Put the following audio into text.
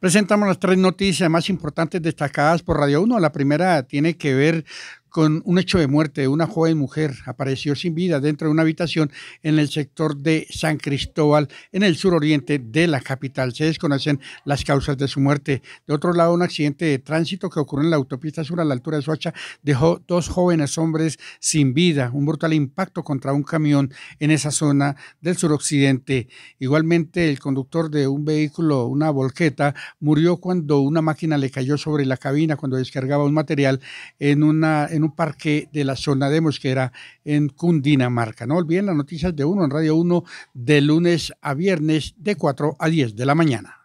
Presentamos las tres noticias más importantes destacadas por Radio 1. La primera tiene que ver con un hecho de muerte. Una joven mujer apareció sin vida dentro de una habitación en el sector de San Cristóbal, en el suroriente de la capital. Se desconocen las causas de su muerte. De otro lado, un accidente de tránsito que ocurrió en la autopista sur a la altura de Soacha dejó dos jóvenes hombres sin vida. Un brutal impacto contra un camión en esa zona del suroccidente. Igualmente, el conductor de un vehículo, una volqueta, murió cuando una máquina le cayó sobre la cabina cuando descargaba un material en una un parque de la zona de Mosquera en Cundinamarca. No olviden las noticias de uno en Radio 1 de lunes a viernes de 4 a 10 de la mañana.